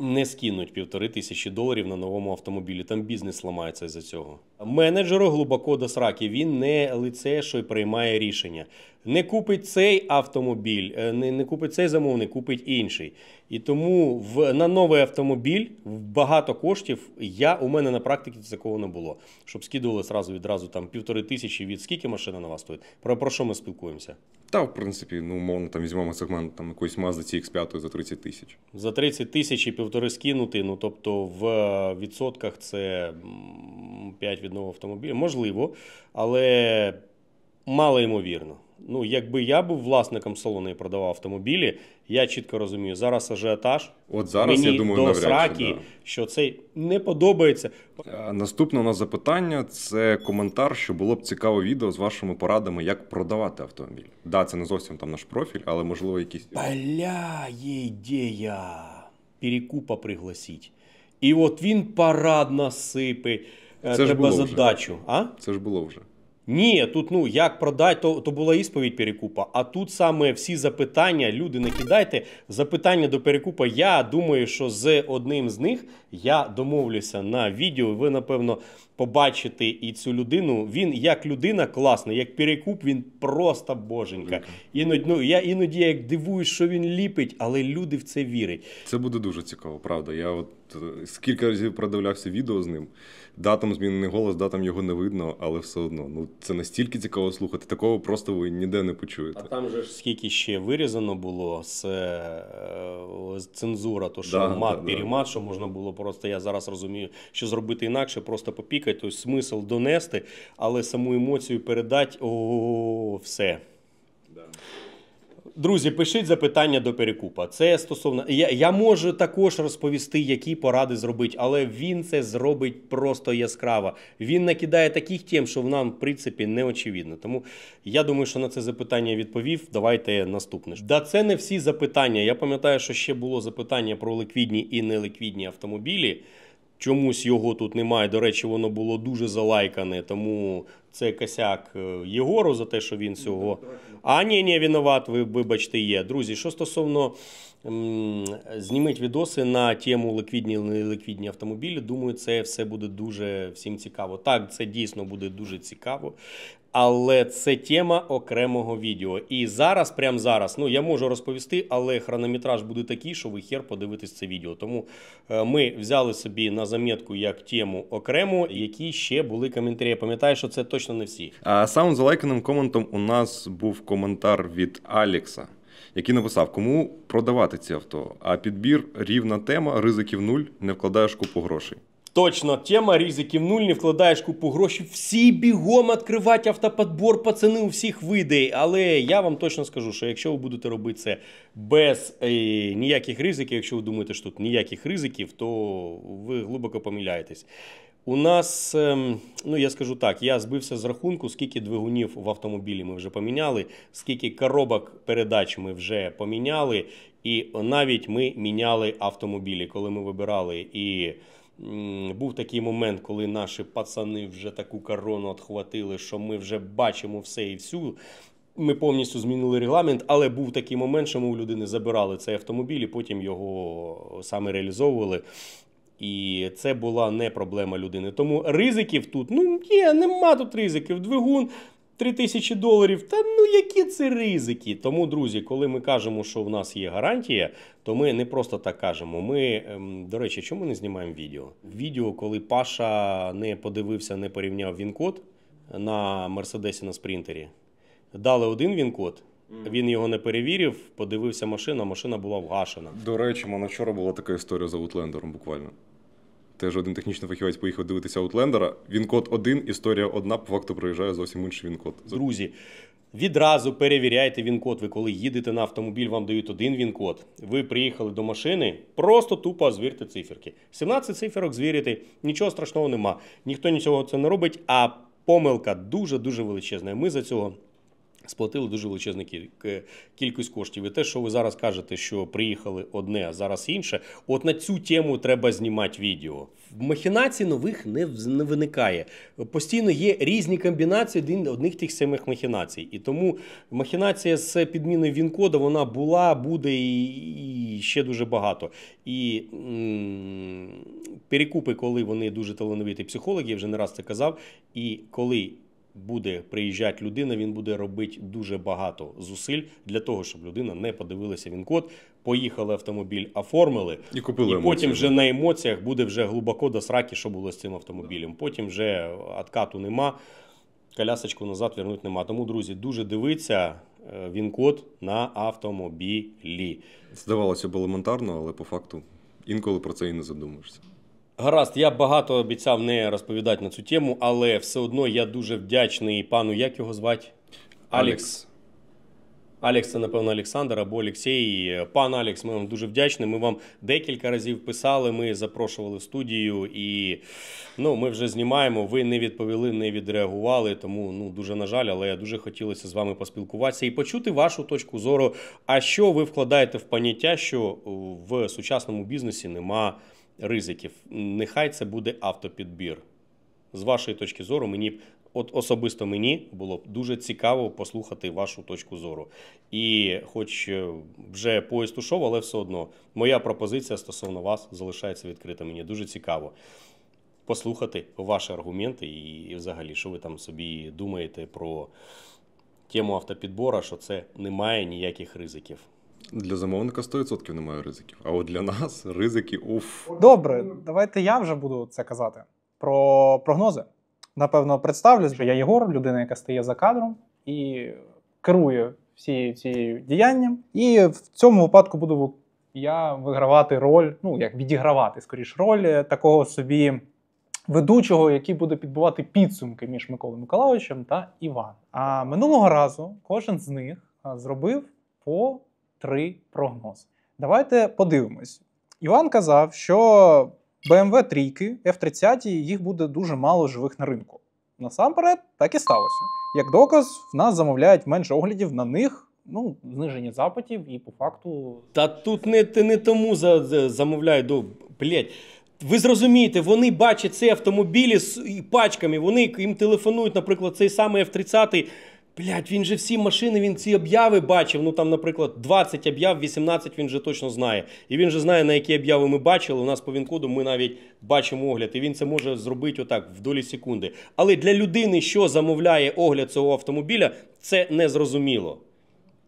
не скинуть півтори тисячі доларів на новому автомобілі. Там бізнес ламається за цього. Менеджеру глибоко до сраки. Він не лице, що й приймає рішення. Не купить цей автомобіль, е, не не купить цей замовник, купить інший. І тому в на новий автомобіль в багато коштів я у мене на практиці такого не було. Щоб скидували сразу відразу там півтори тисячі від скільки машина на вас стоїть. Про, про що ми спілкуємося? Та, в принципі, ну, умовно, там візьмемо сегмент там, якоїсь Mazda CX5 за 30 тисяч. За 30 тисяч і півтори скинути, ну тобто в е, відсотках це 5 від нового автомобіля. Можливо, але мало ймовірно. Ну, якби я був власником салону і продавав автомобілі, я чітко розумію, зараз ажіотаж. От зараз мені я думаю, до навряд, сраки, да. що це не подобається. Е, наступне у нас запитання це коментар, що було б цікаве відео з вашими порадами, як продавати автомобіль. Да, це не зовсім там наш профіль, але можливо якісь Бля, є ідея перекупа пригласіть. І от він парад насипить. Е, це треба задачу. Вже. А? Це ж було вже. Ні, тут ну як продать, то то була ісповідь перекупа. А тут саме всі запитання, люди не кидайте. Запитання до перекупа. Я думаю, що з одним з них я домовлюся на відео. Ви напевно побачите і цю людину. Він як людина класна, як перекуп, він просто боженька. Іноді ну, я іноді як дивуюсь, що він ліпить, але люди в це вірять. Це буде дуже цікаво, правда. Я от е, скільки разів продивлявся відео з ним. Да, там змінений голос, да, там його не видно, але все одно. Ну це настільки цікаво слухати. Такого просто ви ніде не почуєте. А там же ж скільки ще вирізано було е, з цензура, то що да, мат, да, перемат, да. що можна було просто. Я зараз розумію, що зробити інакше, просто попікати, тобто смисл донести, але саму емоцію передати о, все. Друзі, пишіть запитання до перекупа. Це стосовно я я можу також розповісти, які поради зробити, але він це зробить просто яскраво. Він накидає таких тем, що в нам в принципі не очевидно. Тому я думаю, що на це запитання відповів. Давайте наступне. Да, це не всі запитання. Я пам'ятаю, що ще було запитання про ліквідні і неліквідні автомобілі. Чомусь його тут немає. До речі, воно було дуже залайкане, тому це косяк е, Єгору за те, що він ну, цього. А ні, ні, виноват, ви вибачте, є. Друзі, що стосовно зніміть відоси на тему ліквідні неліквідні автомобілі, думаю, це все буде дуже всім цікаво. Так, це дійсно буде дуже цікаво. Але це тема окремого відео. І зараз, прямо зараз, ну я можу розповісти, але хронометраж буде такий, що ви хер подивитесь це відео. Тому е, ми взяли собі на замітку як тему окремо, які ще були коментарі. Я пам'ятаю, що це точно не всі. А самим залайканим коментом у нас був коментар від Алекса, який написав, кому продавати ці авто. А підбір рівна тема, ризиків нуль, не вкладаєш купу грошей. Точно, тема ризиків нуль, не вкладаєш купу грошей. Всі бігом відкривати автоподбор, пацани у всіх видей. Але я вам точно скажу, що якщо ви будете робити це без е, ніяких ризиків, якщо ви думаєте, що тут ніяких ризиків, то ви глибоко помиляєтесь. У нас, ем, ну я скажу так, я збився з рахунку, скільки двигунів в автомобілі ми вже поміняли, скільки коробок передач ми вже поміняли, і навіть ми міняли автомобілі, коли ми вибирали і був такий момент, коли наші пацани вже таку корону отхватили, що ми вже бачимо все і всю. Ми повністю змінили регламент, але був такий момент, що ми у людини забирали цей автомобіль і потім його саме реалізовували. І це була не проблема людини. Тому ризиків тут ну є, нема тут ризиків. Двигун 3 тисячі доларів. Та ну які це ризики? Тому, друзі, коли ми кажемо, що в нас є гарантія, то ми не просто так кажемо. Ми, ем, до речі, чому не знімаємо відео? Відео, коли Паша не подивився, не порівняв він-код на Мерседесі на спринтері, дали один він-код. Він його не перевірив, подивився машина, машина була вгашена. До речі, мене вчора була така історія за Outlander буквально теж один технічний фахівець поїхав дивитися Outlander. Він код один, історія одна, по факту проїжджає зовсім інший він код. Друзі, відразу перевіряйте він код. Ви коли їдете на автомобіль, вам дають один він код. Ви приїхали до машини, просто тупо звірте циферки. 17 циферок звірити, нічого страшного нема. Ніхто нічого це не робить, а помилка дуже-дуже величезна. Ми за цього. Сплатили дуже величезну кількість коштів. І те, що ви зараз кажете, що приїхали одне, а зараз інше. От на цю тему треба знімати відео. В махінації нових не виникає. Постійно є різні комбінації одних тих самих махінацій. І тому махінація з підміною Вінкода вона була, буде і, ще дуже багато. І перекупи, коли вони дуже талановиті психологи, я вже не раз це казав, і коли буде приїжджати людина, він буде робити дуже багато зусиль для того, щоб людина не подивилася він код. Поїхали автомобіль, оформили і купили. І емоції. Потім вже на емоціях буде вже глибоко до сраки, що було з цим автомобілем. Потім вже откату нема. Колясочку назад вернуть нема. Тому, друзі, дуже дивиться е, він код на автомобілі. Здавалося б елементарно, але по факту інколи про це і не задумаєшся. Гаразд, я багато обіцяв не розповідати на цю тему, але все одно я дуже вдячний пану, як його звати? Алекс. Алекс, це, напевно, Олександр або Олексій. Пан Алекс, ми вам дуже вдячні. Ми вам декілька разів писали, ми запрошували в студію і ну, ми вже знімаємо. Ви не відповіли, не відреагували. Тому ну дуже на жаль, але я дуже хотілося з вами поспілкуватися і почути вашу точку зору. А що ви вкладаєте в поняття, що в сучасному бізнесі нема ризиків. Нехай це буде автопідбір. З вашої точки зору, мені б от особисто мені було б дуже цікаво послухати вашу точку зору. І, хоч е, вже поїзд ушов, але все одно моя пропозиція стосовно вас залишається відкрита. Мені дуже цікаво послухати ваші аргументи і, і взагалі, що ви там собі думаєте про тему автопідбора, що це немає ніяких ризиків. Для замовника 100% немає ризиків. А от для нас ризики уф. Добре, давайте я вже буду це казати про прогнози. Напевно, представлю, що я Єгор, людина, яка стає за кадром і керує всією цією діянням. І в цьому випадку буду я вигравати роль, ну як відігравати скоріш роль такого собі ведучого, який буде підбувати підсумки між Миколою Миколайовичем та Іваном. А минулого разу кожен з них зробив по Три прогноз. Давайте подивимось. Іван казав, що BMW 3 F30 їх буде дуже мало живих на ринку. Насамперед, так і сталося. Як доказ, в нас замовляють менше оглядів на них. Ну, зниження запитів і по факту. Та тут не не тому за, за замовляю до блять. Ви зрозумієте, вони бачать ці автомобілі з пачками. Вони їм телефонують, наприклад, цей самий F-30 Блять, він же всі машини, він ці об'яви бачив. Ну там, наприклад, 20 об'яв, 18 він же точно знає. І він же знає, на які об'яви ми бачили. У нас по Вінкоду ми навіть бачимо огляд. І він це може зробити отак в долі секунди. Але для людини, що замовляє огляд цього автомобіля, це незрозуміло.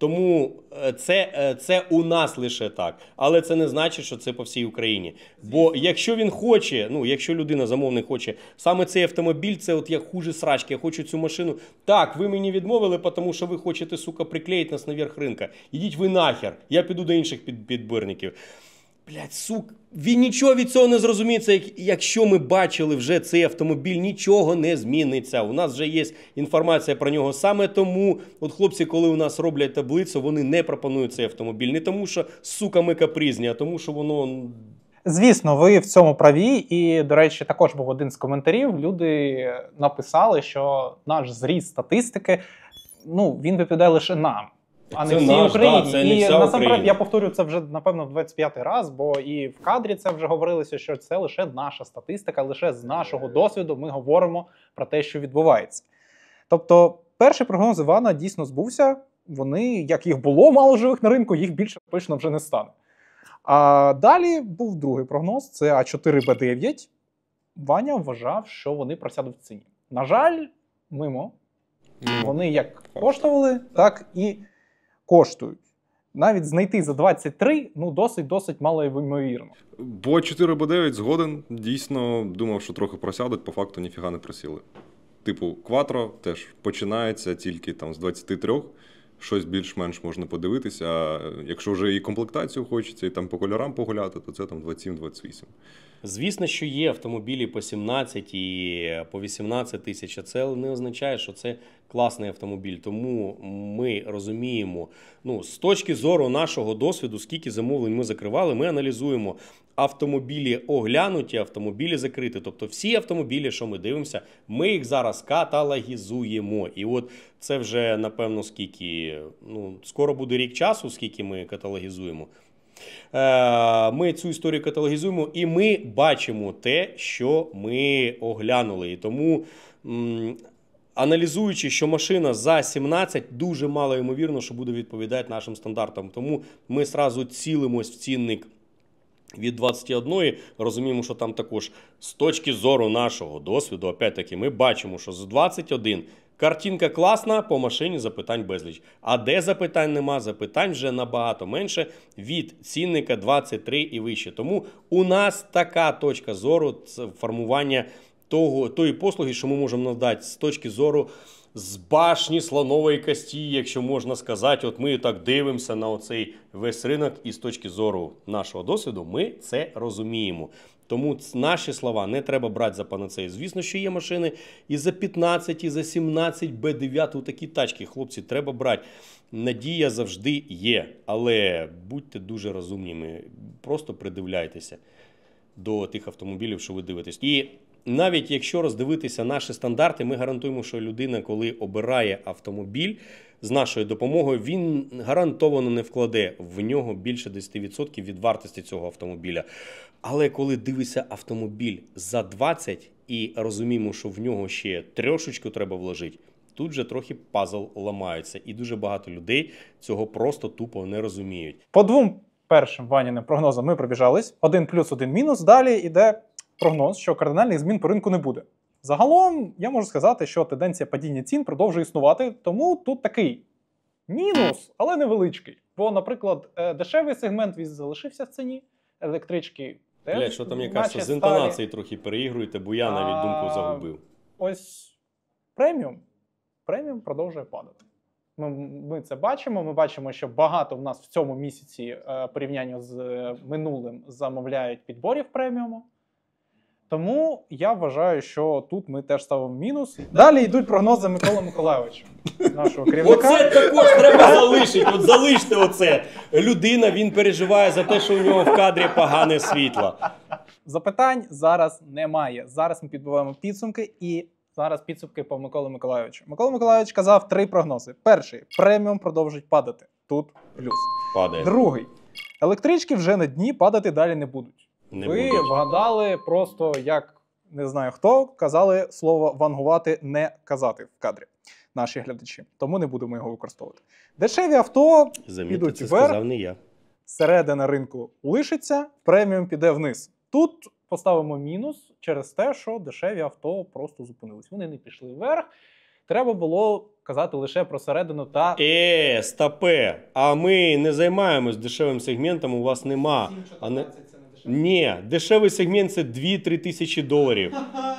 Тому е, це е, це у нас лише так, але це не значить, що це по всій Україні. Бо якщо він хоче, ну якщо людина замовник хоче, саме цей автомобіль, це от я хуже срачки, я хочу цю машину. Так, ви мені відмовили, тому що ви хочете сука приклеїти нас наверх ринка. Ідіть ви нахер, я піду до інших підбірників. Блять, сук, він нічого від цього не зрозуміється. Якщо ми бачили вже цей автомобіль, нічого не зміниться. У нас вже є інформація про нього. Саме тому, от хлопці, коли у нас роблять таблицю, вони не пропонують цей автомобіль. Не тому, що сука, ми капризні, а тому, що воно. Звісно, ви в цьому праві, і, до речі, також був один з коментарів. Люди написали, що наш зріст статистики ну, він відповідає лише нам а не всій Україні. Та, і насамперед я повторю це вже напевно в 25-й раз, бо і в кадрі це вже говорилося, що це лише наша статистика, лише з нашого досвіду ми говоримо про те, що відбувається. Тобто, перший прогноз Івана дійсно збувся. Вони, як їх було мало живих на ринку, їх більше точно вже не стане. А далі був другий прогноз: це А4Б9. Ваня вважав, що вони просядуть в ціні. На жаль, мимо. Вони як коштували, так і коштують. Навіть знайти за 23 ну досить досить мало ймовірно. Бо 4 бо 9 згоден. Дійсно думав, що трохи просядуть, по факту ніфіга не просіли. Типу, кватро теж починається тільки там з 23 щось більш-менш можна подивитися. А якщо вже і комплектацію хочеться, і там по кольорам погуляти, то це там 27-28. Звісно, що є автомобілі по 17 і по 18 тисяч. а Це не означає, що це класний автомобіль. Тому ми розуміємо, ну з точки зору нашого досвіду, скільки замовлень ми закривали, ми аналізуємо автомобілі оглянуті, автомобілі закриті. Тобто, всі автомобілі, що ми дивимося, ми їх зараз каталогізуємо. І от це вже напевно скільки. Ну скоро буде рік часу, скільки ми каталогізуємо. Е, ми цю історію каталогізуємо і ми бачимо те, що ми оглянули. І тому, аналізуючи, що машина за 17, дуже мало ймовірно, що буде відповідати нашим стандартам. Тому ми сразу цілимось в цінник від 21 розуміємо, що там також з точки зору нашого досвіду, опять-таки, ми бачимо, що з 21 картинка класна, по машині запитань безліч. А де запитань нема, запитань вже набагато менше від цінника 23 і вище. Тому у нас така точка зору формування того, тої послуги, що ми можемо надати з точки зору з башні слонової кості, якщо можна сказати, от ми так дивимося на оцей весь ринок, і з точки зору нашого досвіду, ми це розуміємо. Тому наші слова не треба брати за панацею. Звісно, що є машини і за 15, і за 17 Б9 у такі тачки. Хлопці, треба брати. Надія завжди є, але будьте дуже розумніми, просто придивляйтеся до тих автомобілів, що ви дивитесь. І навіть якщо роздивитися наші стандарти, ми гарантуємо, що людина, коли обирає автомобіль з нашою допомогою, він гарантовано не вкладе в нього більше 10% від вартості цього автомобіля. Але коли дивишся автомобіль за 20 і розуміємо, що в нього ще трьошечку треба вложити. Тут же трохи пазл ламаються, і дуже багато людей цього просто тупо не розуміють. По двом першим ваніним прогнозам ми пробіжались: один плюс, один мінус. Далі йде прогноз, що кардинальних змін по ринку не буде. Загалом я можу сказати, що тенденція падіння цін продовжує існувати, тому тут такий мінус, але невеличкий. Бо, наприклад, е, дешевий сегмент він залишився в ціні, електрички теж. Блять, що там мені кажеться, з інтонації трохи переігруєте, бо я навіть думку загубив. Ось преміум. Преміум продовжує падати. Ми ми це бачимо. Ми бачимо, що багато в нас в цьому місяці е, порівняння з е, минулим замовляють підборів преміуму. Тому я вважаю, що тут ми теж ставимо мінус. Далі йдуть прогнози Миколи Миколайовича, нашого <laughs> Оце також треба залишити. От залиште оце. Людина він переживає за те, що у нього в кадрі погане світло. Запитань зараз немає. Зараз ми підбиваємо підсумки і зараз підсумки по Миколи Миколайовичу. Микола Миколайович казав три прогнози: перший преміум продовжить падати. Тут плюс. Падає. Другий. Електрички вже на дні падати далі не будуть. Не Ви будуть. вгадали просто як не знаю хто казали слово вангувати не казати в кадрі наші глядачі, тому не будемо його використовувати. Дешеві авто Замітьте, підуть це вверх, сказав не я. середина ринку лишиться, преміум піде вниз. Тут поставимо мінус через те, що дешеві авто просто зупинились. Вони не пішли вверх. Треба було казати лише про середину та Е, стопе, а ми не займаємось дешевим сегментом, у вас нема. А не... Ні, дешевий сегмент це 2-3 тисячі доларів.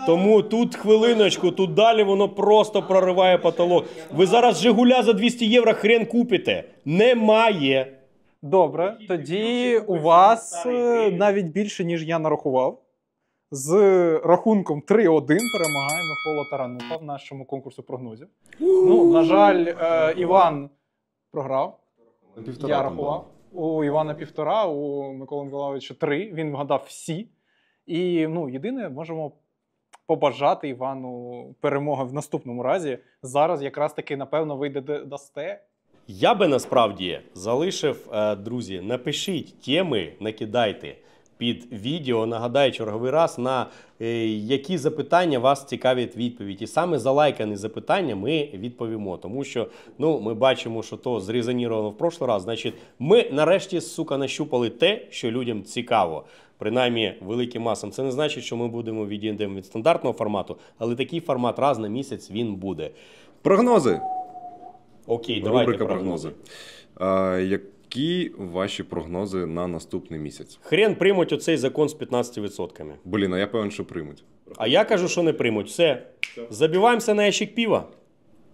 Тому тут хвилиночку, тут далі воно просто прориває потолок. Ви зараз Жигуля за 200 євро хрен купите. Немає. Добре, тоді у вас е, навіть більше, ніж я нарахував. З рахунком 3-1 перемагає Микола Тарануха в нашому конкурсу прогнозів. Ну, на жаль, е, Іван програв. Я рахував у Івана півтора, у Миколи Миколайовича три. Він вгадав всі. І ну, єдине, можемо побажати Івану перемоги в наступному разі. Зараз якраз таки, напевно, вийде дасте. Я би насправді залишив, е, друзі, напишіть теми, накидайте під відео. Нагадаю, черговий раз на е, які запитання вас цікавлять відповідь. І саме за лайкані запитання ми відповімо. Тому що ну, ми бачимо, що то зрезоніровано в прошлий раз. Значить, ми нарешті сука нащупали те, що людям цікаво. Принаймні, великим масам. Це не значить, що ми будемо відійдемо від стандартного формату, але такий формат раз на місяць він буде. Прогнози. Окей, давайте прогнози. прогнози. А, як які ваші прогнози на наступний місяць? Хрен приймуть оцей закон з 15%. Блін, а я певен, що приймуть. А я кажу, що не приймуть. Все. Забиваємося на ящик піва.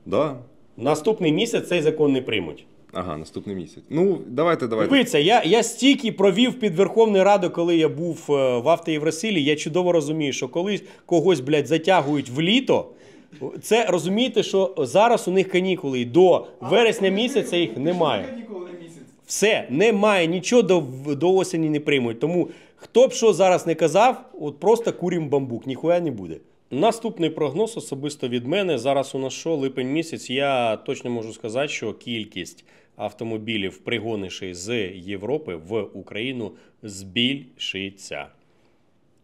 Да. Наступний місяць цей закон не приймуть. Ага, наступний місяць. Ну, давайте, давайте. Дивіться, я я стільки провів під Верховною Раду, коли я був е, в Авто Євросилі. Я чудово розумію, що колись когось, блядь, затягують в літо. Це розумієте, що зараз у них канікули до вересня місяця їх немає. Все, немає нічого до до осені не приймуть. Тому хто б що зараз не казав, от просто курім бамбук, ніхуя не буде. Наступний прогноз особисто від мене. Зараз у нас що липень місяць. Я точно можу сказати, що кількість автомобілів, пригонивши з Європи в Україну, збільшиться.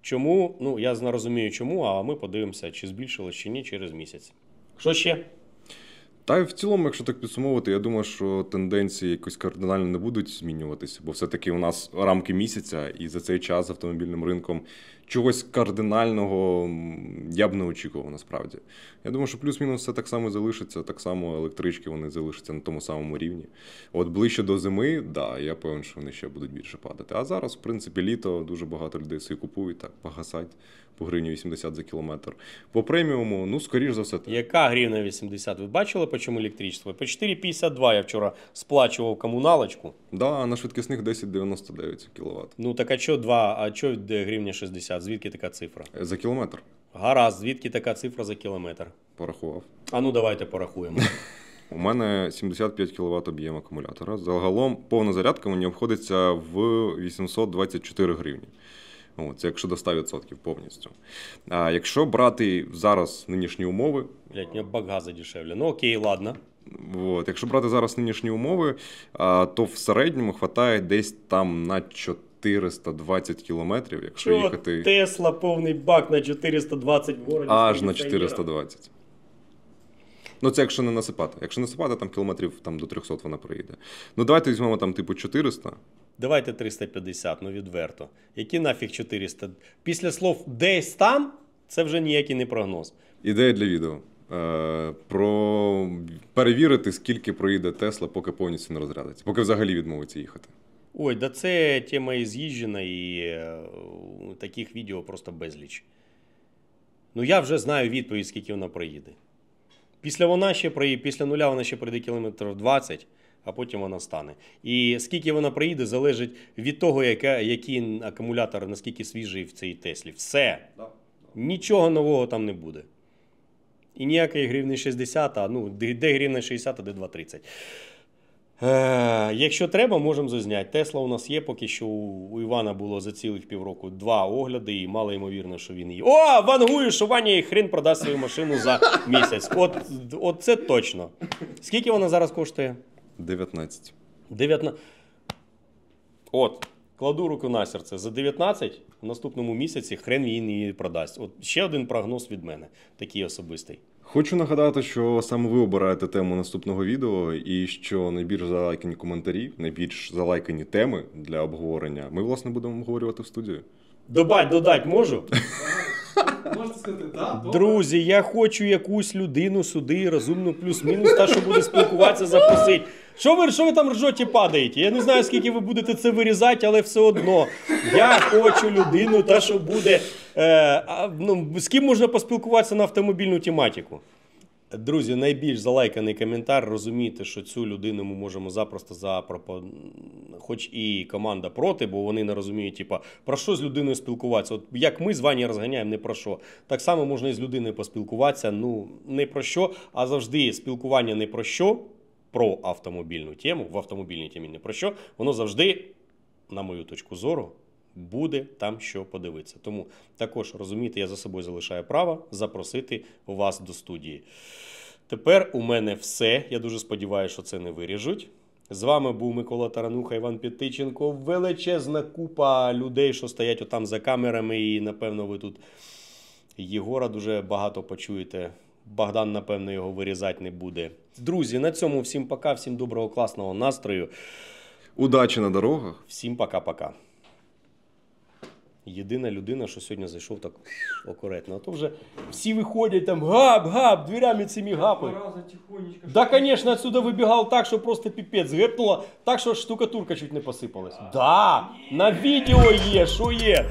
Чому? Ну я розумію, чому, а ми подивимося, чи збільшилось, чи ні через місяць. Що ще? Та й в цілому, якщо так підсумовувати, я думаю, що тенденції якось кардинально не будуть змінюватися, бо все-таки у нас рамки місяця, і за цей час автомобільним ринком чогось кардинального я б не очікував насправді. Я думаю, що плюс-мінус все так само залишиться, так само електрички вони залишаться на тому самому рівні. От ближче до зими, да, я певен, що вони ще будуть більше падати. А зараз, в принципі, літо дуже багато людей собі купують, так, погасать по гривні 80 за кілометр. По преміуму, ну, скоріш за все. так. Яка гривня 80? Ви бачили, по чому електричество? По 4,52 я вчора сплачував комуналочку. Да, на швидкісних 10,99 кВт. Ну так а що 2, а що гривня 60? звідки така цифра? За кілометр. Гаразд, звідки така цифра за кілометр? Порахував. А ну давайте порахуємо. <laughs> У мене 75 кВт об'єм акумулятора. Загалом повна зарядка мені обходиться в 824 гривні. це якщо до 100% повністю. А якщо брати зараз нинішні умови. Блять, мені бак дешевле. Ну окей, ладно. От, Якщо брати зараз нинішні умови, то в середньому вистачає десь там на 4. 420 кілометрів, якщо Чого їхати. Тесла повний бак на 420 ворогів. Аж на 420. Ну, це якщо не насипати. Якщо насипати, там кілометрів там, до 300 вона проїде. Ну, давайте візьмемо там, типу, 400. Давайте 350, ну відверто. Які нафіг 400? Після слов десь там це вже ніякий не прогноз. Ідея для відео. Е, Про перевірити, скільки проїде Тесла, поки повністю не розрядиться, поки взагалі відмовиться їхати. Ой, да це тема і з'їжджена, і е, таких відео просто безліч. Ну, я вже знаю відповідь, скільки вона проїде. Після вона ще проїде, після нуля вона ще проїде кілометрів 20, а потім вона стане. І скільки вона проїде, залежить від того, яка, який акумулятор, наскільки свіжий в цій Теслі. Все. Нічого нового там не буде. І ніякої гривні 60, а ну де гривня 60, а де 2,30. Е, Якщо треба, можемо зазняти. Тесла у нас є, поки що у Івана було за цілих півроку два огляди, і мало ймовірно, що він її. О, вангую, що Ваня і хрін продасть свою машину за <laughs> місяць. От, от це точно. Скільки вона зараз коштує? 19. 19. От. Кладу руку на серце. За 19 в наступному місяці хрен він її продасть. От ще один прогноз від мене, такий особистий. Хочу нагадати, що саме ви обираєте тему наступного відео, і що найбільш залайкані коментарі, найбільш залайкані теми для обговорення, ми власне будемо обговорювати в студію. Добать, додать можу. Можна сказати, Друзі, я хочу якусь людину сюди, розумну, плюс-мінус, та що буде спілкуватися, запросить. Що ви що ви там ржоті падаєте? Я не знаю, скільки ви будете це вирізати, але все одно. Я хочу людину, та що буде Е, ну, З ким можна поспілкуватися на автомобільну тематику? Друзі, найбільш залайканий коментар. Розумієте, що цю людину ми можемо запросто запропо... хоч і команда проти, бо вони не розуміють, типа, про що з людиною спілкуватися. От як ми з Вані розганяємо, не про що. Так само можна і з людиною поспілкуватися. Ну не про що, а завжди спілкування не про що, про автомобільну тему в автомобільній темі не про що. Воно завжди, на мою точку зору буде там що подивитися. Тому також розумієте, я за собою залишаю право запросити вас до студії. Тепер у мене все. Я дуже сподіваюся, що це не виріжуть. З вами був Микола Тарануха, Іван Підтиченко. Величезна купа людей, що стоять отам за камерами, і напевно ви тут Єгора дуже багато почуєте. Богдан, напевно, його вирізати не буде. Друзі, на цьому всім пока, всім доброго, класного настрою. Удачі на дорогах. Всім пока-пока єдина людина, що сьогодні зайшов так акуратно. А то вже всі виходять там гап-гап, дверями цими гапають. Да, звісно, отсюда вибігав так, що просто піпець згепнуло, так що штукатурка чуть не посипалась. Да, на відео є, що є.